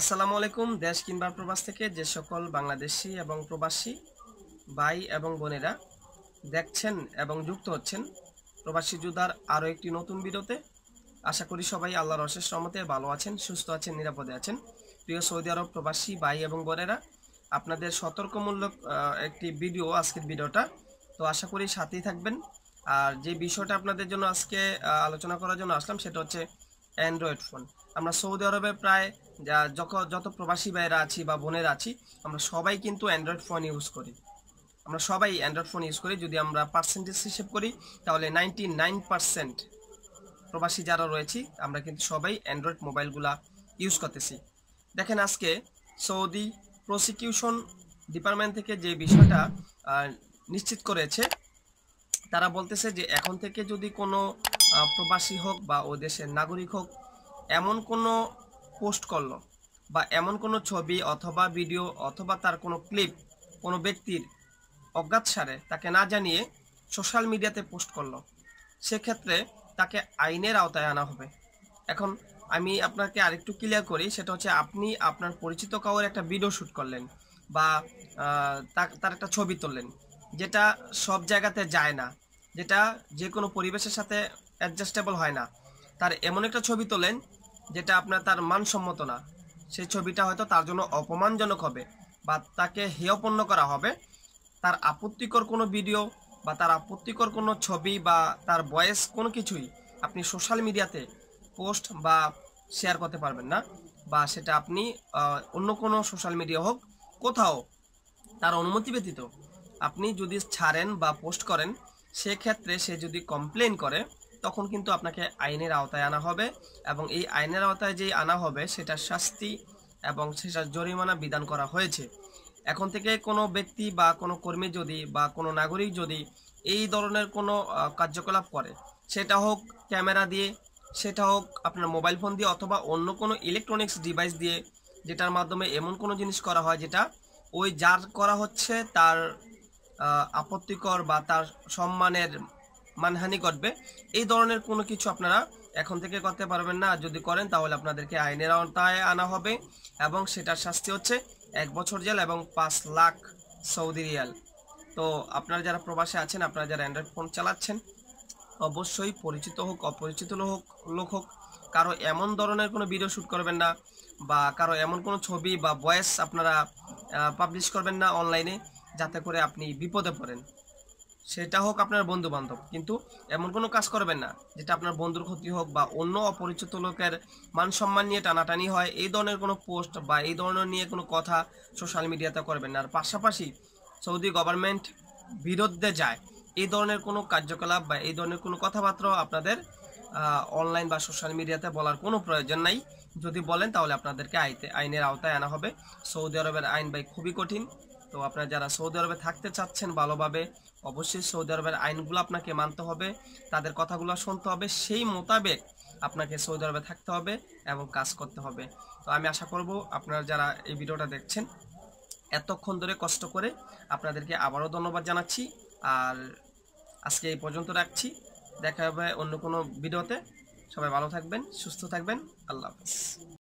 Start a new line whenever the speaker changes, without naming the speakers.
আসসালামু আলাইকুম দেশ কিংবা প্রবাস থেকে যে সকল বাংলাদেশি এবং প্রবাসী ভাই এবং বোনেরা দেখছেন এবং যুক্ত হচ্ছেন প্রবাসী যোদ্ধার আরও একটি নতুন বিরতে আশা করি সবাই আল্লাহর অশেষ রমতে ভালো আছেন সুস্থ আছেন নিরাপদে আছেন প্রিয় সৌদি আরব প্রবাসী ভাই এবং বোনেরা আপনাদের সতর্কমূলক একটি ভিডিও আজকের ভিডিওটা তো আশা করি সাথেই থাকবেন আর যে বিষয়টা আপনাদের জন্য আজকে আলোচনা করার জন্য আসলাম সেটা হচ্ছে অ্যান্ড্রয়েড ফোন আমরা সৌদি আরবে প্রায় যা যত প্রবাসী ভাইরা আছি বা বোনের আছি আমরা সবাই কিন্তু অ্যান্ড্রয়েড ফোন ইউজ করি আমরা সবাই অ্যান্ড্রয়েড ফোন ইউজ করি যদি আমরা পার্সেন্টেজ হিসেব করি তাহলে নাইনটি নাইন পার্সেন্ট প্রবাসী যারা রয়েছি আমরা কিন্তু সবাই অ্যান্ড্রয়েড মোবাইলগুলা ইউজ করতেছি দেখেন আজকে সৌদি প্রসিকিউশন ডিপার্টমেন্ট থেকে যে বিষয়টা নিশ্চিত করেছে তারা বলতেছে যে এখন থেকে যদি কোনো প্রবাসী হোক বা ও দেশের নাগরিক হোক এমন কোনো পোস্ট করলো বা এমন কোনো ছবি অথবা ভিডিও অথবা তার কোনো ক্লিপ কোনো ব্যক্তির অজ্ঞাত সারে তাকে না জানিয়ে সোশ্যাল মিডিয়াতে পোস্ট করলো সেক্ষেত্রে তাকে আইনের আওতায় আনা হবে এখন আমি আপনাকে আরেকটু ক্লিয়ার করি সেটা হচ্ছে আপনি আপনার পরিচিত কাউর একটা ভিডিও শ্যুট করলেন বা তার একটা ছবি তুললেন যেটা সব জায়গাতে যায় না যেটা যে কোনো পরিবেশের সাথে অ্যাডজাস্টেবল হয় না তার এমন একটা ছবি তোলেন যেটা আপনার তার মানসম্মত না সেই ছবিটা হয়তো তার জন্য অপমানজনক হবে বা তাকে হেয়পন্ন করা হবে তার আপত্তিকর কোনো ভিডিও বা তার আপত্তিকর কোনো ছবি বা তার বয়েস কোনো কিছুই আপনি সোশ্যাল মিডিয়াতে পোস্ট বা শেয়ার করতে পারবেন না বা সেটা আপনি অন্য কোনো সোশ্যাল মিডিয়া হোক কোথাও তার অনুমতি ব্যতীত আপনি যদি ছাড়েন বা পোস্ট করেন সেক্ষেত্রে সে যদি কমপ্লেন করে তখন কিন্তু আপনাকে আইনের আওতায় আনা হবে এবং এই আইনের আওতায় যেই আনা হবে সেটা শাস্তি এবং সেটা জরিমানা বিধান করা হয়েছে এখন থেকে কোনো ব্যক্তি বা কোনো কর্মী যদি বা কোনো নাগরিক যদি এই ধরনের কোনো কার্যকলাপ করে সেটা হোক ক্যামেরা দিয়ে সেটা হোক আপনার মোবাইল ফোন দিয়ে অথবা অন্য কোনো ইলেকট্রনিক্স ডিভাইস দিয়ে যেটার মাধ্যমে এমন কোনো জিনিস করা হয় যেটা ওই যার করা হচ্ছে তার আপত্তিকর বা তার সম্মানের মানহানি ঘটবে এই ধরনের কোনো কিছু আপনারা এখন থেকে করতে পারবেন না যদি করেন তাহলে আপনাদেরকে আইনের আওতায় আনা হবে এবং সেটার শাস্তি হচ্ছে এক বছর জেল এবং পাঁচ লাখ সৌদি রিয়াল তো আপনারা যারা প্রবাসে আছেন আপনারা যারা অ্যান্ড্রয়েড ফোন চালাচ্ছেন অবশ্যই পরিচিত হোক অপরিচিত হোক লোক হোক কারো এমন ধরনের কোনো ভিডিও শ্যুট করবেন না বা কারো এমন কোনো ছবি বা ভয়েস আপনারা পাবলিশ করবেন না অনলাইনে যাতে করে আপনি বিপদে পড়েন সেটা হোক আপনার বন্ধু বান্ধব কিন্তু এমন কোনো কাজ করবেন না যেটা আপনার বন্ধুর ক্ষতি হোক বা অন্য অপরিচিত লোকের মান সম্মান নিয়ে টানাটানি হয় এই ধরনের কোনো পোস্ট বা এই ধরনের নিয়ে কোনো কথা সোশ্যাল মিডিয়াতে করবেন না আর পাশাপাশি সৌদি গভর্নমেন্ট বিরুদ্ধে যায় এই ধরনের কোনো কার্যকলাপ বা এই ধরনের কোনো কথাবার্তাও আপনাদের অনলাইন বা সোশ্যাল মিডিয়াতে বলার কোনো প্রয়োজন নাই যদি বলেন তাহলে আপনাদেরকে আইতে আইনের আওতায় আনা হবে সৌদি আরবের আইন বাই খুবই কঠিন তো আপনারা যারা সৌদি আরবে থাকতে চাচ্ছেন ভালোভাবে অবশ্যই সৌদি আরবের আইনগুলো আপনাকে মানতে হবে তাদের কথাগুলো শুনতে হবে সেই মোতাবেক আপনাকে সৌদি আরবে থাকতে হবে এবং কাজ করতে হবে তো আমি আশা করব আপনারা যারা এই ভিডিওটা দেখছেন এতক্ষণ ধরে কষ্ট করে আপনাদেরকে আবারও ধন্যবাদ জানাচ্ছি আর আজকে এই পর্যন্ত রাখছি দেখা হবে অন্য কোনো ভিডিওতে সবাই ভালো থাকবেন সুস্থ থাকবেন আল্লাহ হাফিজ